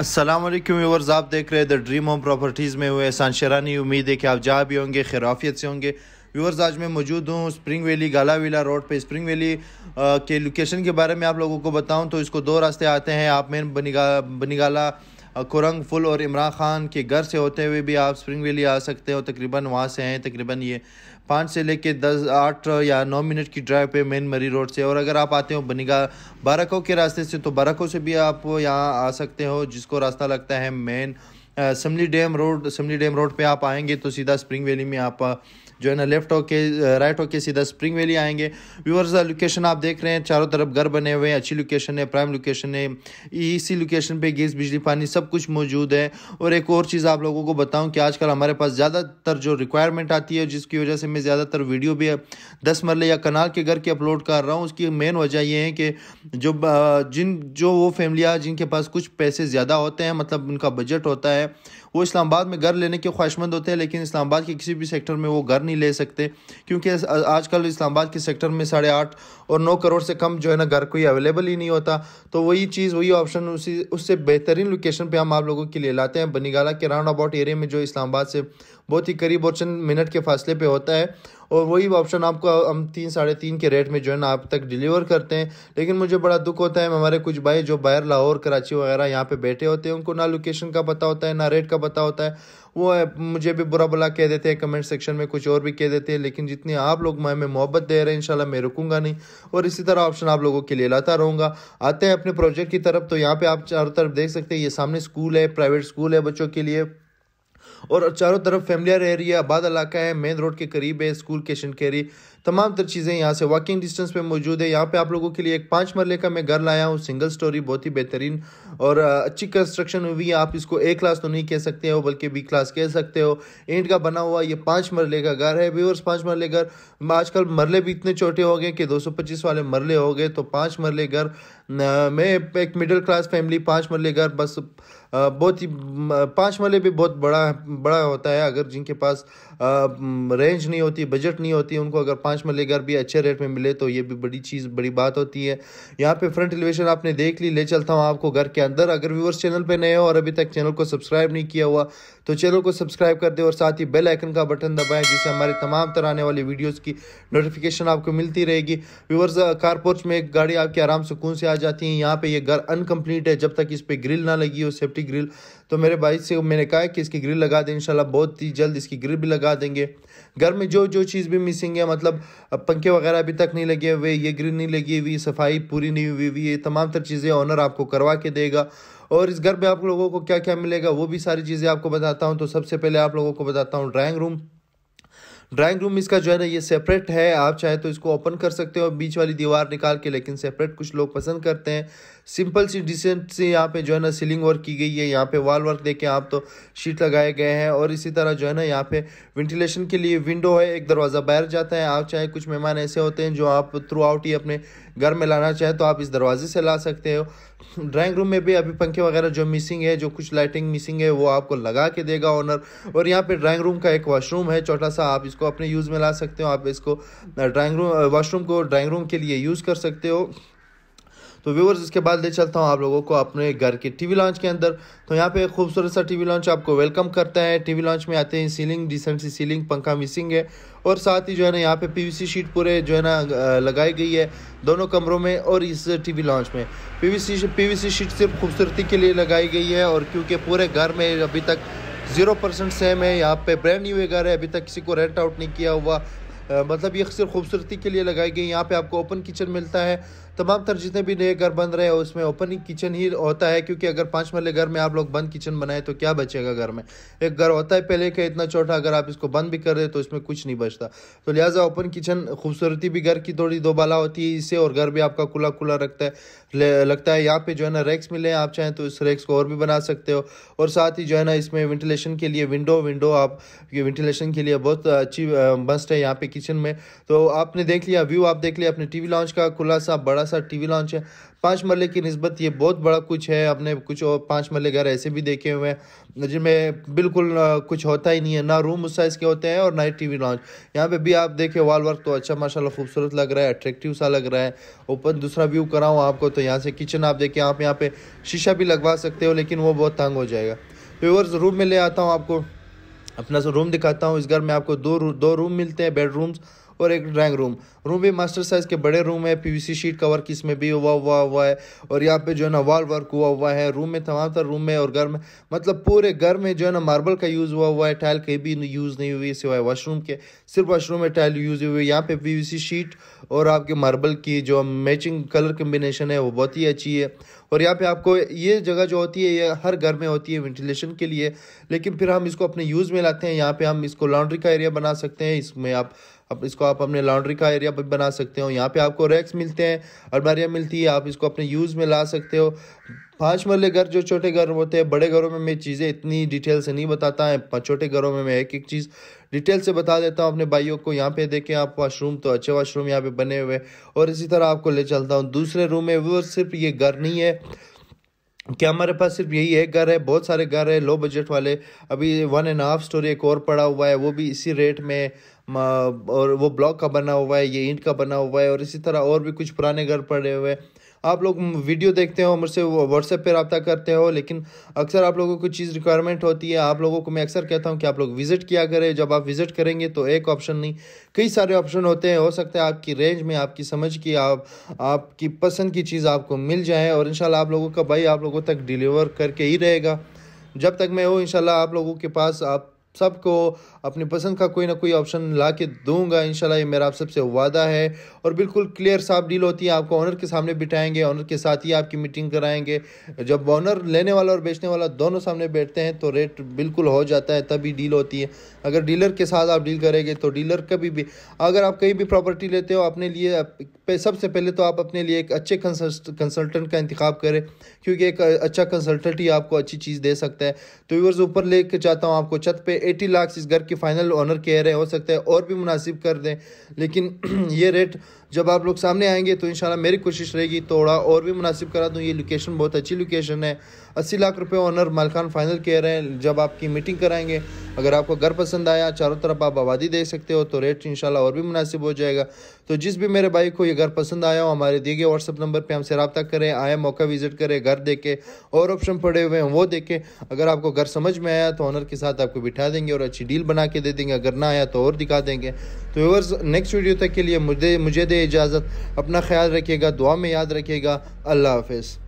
असलम व्यवर्स आप देख रहे हैं द ड्रीम होम प्रॉपर्टीज़ में हुए एहसान शरानी उम्मीद है कि आप जहाँ भी होंगे खिराफियत से होंगे व्यूवर्स आज मैं मौजूद हूँ स्प्रिंग वैली गाला रोड पे स्प्रिंग वैली के लोकेशन के बारे में आप लोगों को बताऊँ तो इसको दो रास्ते आते हैं आप मेन बनीगा बनीगाला कुरंग फुल और इमरान ख़ान के घर से होते हुए भी आप स्प्रिंग वैली आ सकते हो तकरीबन वहाँ से हैं तकरीबन ये पाँच से लेके दस आठ या नौ मिनट की ड्राइव पे मेन मरी रोड से और अगर आप आते हो बनीगा बाराको के रास्ते से तो बाराको से भी आप यहाँ आ सकते हो जिसको रास्ता लगता है main Simly dam road Simly dam road पे आप आएंगे तो सीधा स्प्रिंग वैली में आप जो है ना लेफ्ट होके राइट होके सीधा स्प्रिंग वैली आएंगे व्यूअर्स लोकेशन आप देख रहे हैं चारों तरफ घर बने हुए हैं अच्छी लोकेशन है प्राइम लोकेशन है इसी लोकेशन पे गैस बिजली पानी सब कुछ मौजूद है और एक और चीज़ आप लोगों को बताऊं कि आजकल हमारे पास ज़्यादातर जो रिक्वायरमेंट आती है जिसकी वजह से मैं ज़्यादातर वीडियो भी दस मरले या कनाल के घर के अपलोड कर रहा हूँ उसकी मेन वजह यह है कि जो जिन जो वो फैमिलिया जिनके पास कुछ पैसे ज़्यादा होते हैं मतलब उनका बजट होता है है वो इस्लामाबाद में घर लेने के ख्वाहिशमंद होते हैं लेकिन इस्लामाबाद के किसी भी सेक्टर में वो घर नहीं ले सकते क्योंकि आजकल इस्लामाबाद के सेक्टर में साढ़े आठ और नौ करोड़ से कम जो है ना घर कोई अवेलेबल ही नहीं होता तो वही चीज़ वही ऑप्शन उसी उससे बेहतरीन लोकेशन पर हम आप लोगों के लिए लाते हैं बनीगाला के राउंड अबाउट एरिया में जो इस्लामाबाद से बहुत ही करीब और चंद मिनट के फासले पे होता है और वही ऑप्शन आपको हम तीन साढ़े तीन के रेट में जो है ना आप तक डिलीवर करते हैं लेकिन मुझे बड़ा दुख होता है हमारे कुछ भाई जो बाहर लाहौर कराची वगैरह यहाँ पे बैठे होते हैं उनको ना लोकेशन का पता होता है ना रेट का पता होता है वो मुझे भी बुरा भला कह देते हैं कमेंट सेक्शन में कुछ और भी कह देते हैं लेकिन जितनी आप लोग हमें मोहब्बत दे रहे हैं इंशाल्लाह मैं रुकूंगा नहीं और इसी तरह ऑप्शन आप लोगों के लिए लाता रहूँगा आते हैं अपने प्रोजेक्ट की तरफ तो यहाँ पे आप चारों तरफ देख सकते हैं ये सामने स्कूल है प्राइवेट स्कूल है बच्चों के लिए और चारों तरफ फैमिलियर एरिया आबाद इलाका है मेन रोड के करीब है स्कूल के शनकेरी तमाम तर चीज़ें यहाँ से वॉकिंग डिस्टेंस पे मौजूद है यहाँ पे आप लोगों के लिए एक पाँच मरले का मैं घर लाया हूँ सिंगल स्टोरी बहुत ही बेहतरीन और अच्छी कंस्ट्रक्शन हुई है आप इसको ए क्लास तो नहीं कह सकते हो बल्कि बी क्लास कह सकते हो ईंट का बना हुआ ये पाँच मरले का घर है व्यूअर्स पाँच मरले घर आजकल मरले भी इतने छोटे हो गए कि दो वाले मरले हो गए तो पाँच मरले घर मैं एक मिडिल क्लास फैमिली पाँच मरले घर बस बहुत ही पाँच मरले भी बहुत बड़ा बड़ा होता है अगर जिनके पास रेंज नहीं होती बजट नहीं होती उनको अगर पाँच ब्रांच में भी अच्छे रेट में मिले तो ये भी बड़ी चीज़ बड़ी बात होती है यहाँ पे फ्रंट एलिवेशन आपने देख ली ले चलता हूँ आपको घर के अंदर अगर व्यूवर्स चैनल पे नए हो और अभी तक चैनल को सब्सक्राइब नहीं किया हुआ तो चैनल को सब्सक्राइब कर दे और साथ ही बेल आइकन का बटन दबाएं जिससे हमारे तमाम तरह आने वाली वीडियोज़ की नोटिफिकेशन आपको मिलती रहेगी व्यूवर्स कारपोर्च में एक गाड़ी आपके आराम सुकून से आ जाती है यहाँ पर यह घर अनकम्प्लीट है जब तक इस पर ग्रिल ना लगी हो सेफ्टी ग्रिल तो मेरे भाई से मैंने कहा कि इसकी ग्रिल लगा दें इंशाल्लाह बहुत ही जल्द इसकी ग्रिल भी लगा देंगे घर में जो जो चीज़ भी मिसिंग है मतलब पंखे वगैरह अभी तक नहीं लगे हुए ये ग्रिल नहीं लगी हुई सफाई पूरी नहीं हुई हुई ये तमाम तर चीज़ें ऑनर आपको करवा के देगा और इस घर में आप लोगों को क्या क्या मिलेगा वो भी सारी चीज़ें आपको बताता हूँ तो सबसे पहले आप लोगों को बताता हूँ ड्राइंग रूम ड्राइंग रूम इसका जो है ना ये सेपरेट है आप चाहे तो इसको ओपन कर सकते हो बीच वाली दीवार निकाल के लेकिन सेपरेट कुछ लोग पसंद करते हैं सिंपल सी डिसेंट से यहाँ पे जो है ना सीलिंग वर्क की गई है यहाँ पे वॉल वर्क देखें आप तो शीट लगाए गए हैं और इसी तरह जो है ना यहाँ पे वेंटिलेशन के लिए विंडो है एक दरवाज़ा बाहर जाता है आप चाहे कुछ मेहमान ऐसे होते हैं जो आप थ्रू आउट ही अपने घर में लाना चाहे तो आप इस दरवाजे से ला सकते हो ड्राइंग रूम में भी अभी पंखे वगैरह जो मिसिंग है जो कुछ लाइटिंग मिसिंग है वो आपको लगा के देगा ऑनर और यहाँ पे ड्राइंग रूम का एक वाशरूम है छोटा सा आप इसको अपने यूज़ में ला सकते हो आप इसको ड्राइंग रूम वॉशरूम को ड्राइंग रूम के लिए यूज़ कर सकते हो तो व्यूवर्स इसके बाद ले चलता हूँ आप लोगों को अपने घर के टीवी लॉन्च के अंदर तो यहाँ पे खूबसूरत सा टीवी लॉन्च आपको वेलकम करता है टीवी लॉन्च में आते हैं सीलिंग डिसेंट सी सीलिंग पंखा मिसिंग है और साथ ही जो है ना यहाँ पे पीवीसी शीट पूरे जो है ना लगाई गई है दोनों कमरों में और इस टीवी लॉन्च में पी वी शीट सिर्फ खूबसूरती के लिए लगाई गई है और क्योंकि पूरे घर में अभी तक ज़ीरो परसेंट सेम है यहाँ पे ब्रांड न्यू वगैरह अभी तक किसी को रेंट आउट नहीं किया हुआ मतलब ये सिर्फ खूबसूरती के लिए लगाई गई यहाँ पे आपको ओपन किचन मिलता है तमाम तर जितने भी नए घर बन रहे हैं उसमें ओपन ही किचन ही होता है क्योंकि अगर पाँच मरले घर में आप लोग बंद किचन बनाए तो क्या बचेगा घर में एक घर होता है पहले का इतना छोटा अगर आप इसको बंद भी कर रहे तो इसमें कुछ नहीं बचता तो लिहाजा ओपन किचन खूबसूरती भी घर की थोड़ी दोबाला होती है इससे और घर भी आपका खुला खुला रखता है लगता है यहाँ पे जो है ना रैक्स मिले आप चाहें तो इस रैक्स को और भी बना सकते हो और साथ ही जो है ना इसमें वेंटिलेशन के लिए विंडो विंडो आप वेंटिलेशन के लिए बहुत अच्छी बस्ट है यहाँ पे किचन में तो आपने देख लिया व्यू आप देख लिया अपने टीवी लॉन्च का खुला सा बड़ा सा टीवी लॉन्च है पाँच मरले की नस्बत ये बहुत बड़ा कुछ है अपने कुछ और पाँच मरले घर ऐसे भी देखे हुए हैं जिनमें बिल्कुल कुछ होता ही नहीं है ना रूम उस साइज़ के होते हैं और ना ही टी लॉन्च यहाँ पे भी आप देखें वॉल वर्क तो अच्छा माशाल्लाह खूबसूरत लग रहा है अट्रैक्टिव सा लग रहा है ऊपर दूसरा व्यू कराऊँ आपको तो यहाँ से किचन आप देखें आप यहाँ पर शीशा भी लगवा सकते हो लेकिन वो बहुत तंग हो जाएगा व्यूवर्स रूम में ले आता हूँ आपको अपना रूम दिखाता हूँ इस घर में आपको दो दो रूम मिलते हैं बेडरूम्स और एक ड्राइंग रूम रूम भी मास्टर साइज़ के बड़े रूम है पीवीसी शीट कवर की इसमें भी हुआ हुआ हुआ है और यहाँ पे जो है ना वॉल वर्क हुआ हुआ है रूम में तमाम तर रूम में और घर में मतलब पूरे घर में जो है ना मार्बल का यूज़ हुआ हुआ है टाइल कहीं भी यूज़ नहीं हुई सिवाय वाशरूम के सिर्फ वाशरूम में टाइल यूज़ हुई है यहाँ पे पी शीट और आपके मार्बल की जो मैचिंग कलर कम्बिनेशन है वो बहुत ही अच्छी है और यहाँ पे आपको ये जगह जो होती है ये हर घर में होती है वेंटिलेशन के लिए लेकिन फिर हम इसको अपने यूज़ में लाते हैं यहाँ पे हम इसको लॉन्ड्री का एरिया बना सकते हैं इसमें आप अब इसको आप अपने लॉन्ड्री का एरिया भी बना सकते हो यहाँ पे आपको रैक्स मिलते हैं अलमारियाँ मिलती है आप इसको अपने यूज़ में ला सकते हो पाँच मरले घर जो छोटे घर होते हैं बड़े घरों में मैं चीज़ें इतनी डिटेल से नहीं बताता है छोटे घरों में मैं एक एक चीज़ डिटेल से बता देता हूँ अपने भाइयों को यहाँ पे देखें आप वाशरूम तो अच्छे वाशरूम यहाँ पे बने हुए और इसी तरह आपको ले चलता हूँ दूसरे रूम में वो सिर्फ ये घर नहीं है क्या हमारे पास सिर्फ यही एक घर है बहुत सारे घर है लो बजट वाले अभी वन एंड हाफ स्टोरी एक और पड़ा हुआ है वो भी इसी रेट में और वो ब्लॉक का बना हुआ है ये ईंट का बना हुआ है और इसी तरह और भी कुछ पुराने घर पड़े हुए हैं आप लोग वीडियो देखते हो मुझसे व्हाट्सएप पर रबता करते हो लेकिन अक्सर आप लोगों को चीज़ रिक्वायरमेंट होती है आप लोगों को मैं अक्सर कहता हूँ कि आप लोग विज़िट किया करें जब आप विज़िट करेंगे तो एक ऑप्शन नहीं कई सारे ऑप्शन होते हैं हो सकता है आपकी रेंज में आपकी समझ की आप आपकी पसंद की चीज़ आपको मिल जाए और इन आप लोगों का भाई आप लोगों तक डिलीवर करके ही रहेगा जब तक मैं हूँ इन आप लोगों के पास आप सबको अपनी पसंद का कोई ना कोई ऑप्शन ला के दूंगा इन ये मेरा आप सबसे वादा है और बिल्कुल क्लियर साफ डील होती है आपको ऑनर के सामने बिठाएंगे ऑनर के साथ ही आपकी मीटिंग कराएंगे जब ऑनर लेने वाला और बेचने वाला दोनों सामने बैठते हैं तो रेट बिल्कुल हो जाता है तभी डील होती है अगर डीलर के साथ आप डील करेंगे तो डीलर कभी भी अगर आप कहीं भी प्रॉपर्टी लेते हो अपने लिए सबसे पहले तो आप अपने लिए एक अच्छे कंसल्टेंट का इंतखब करें क्योंकि एक अच्छा कंसल्टेंट ही आपको अच्छी चीज़ दे सकता है तो व्यूवर्स ऊपर ले कर चाहता हूँ आपको छत पे 80 लाख इस घर की फ़ाइनल ऑनर कह रहे हो सकता है और भी मुनासिब कर दें लेकिन ये रेट जब आप लोग सामने आएंगे तो इन मेरी कोशिश रहेगी थोड़ा और भी मुनासिब करा दूँ ये लोकेशन बहुत अच्छी लोकेशन है अस्सी लाख रुपये ऑनर मालखान फाइनल कह रहे हैं जब आपकी मीटिंग कराएंगे अगर आपको घर पसंद आया चारों तरफ आप आबादी देख सकते हो तो रेट इन और भी मुनासिब हो जाएगा तो जिस भी मेरे भाई को ये घर पसंद आया हो हमारे दिए गए व्हाट्सअप नंबर पर हमसे रबता करें आए मौका विजिट करें घर देखें और ऑप्शन पड़े हुए हैं वो देखें अगर आपको घर समझ में आया तो ऑनर के साथ आपको बिठा देंगे और अच्छी डील बना के दे देंगे अगर ना आया तो और दिखा देंगे तो व्यूवर्स नेक्स्ट वीडियो तक के लिए मुझे मुझे दे इजाज़त अपना ख्याल रखिएगा दुआ में याद रखिएगा अल्लाह हाफिज़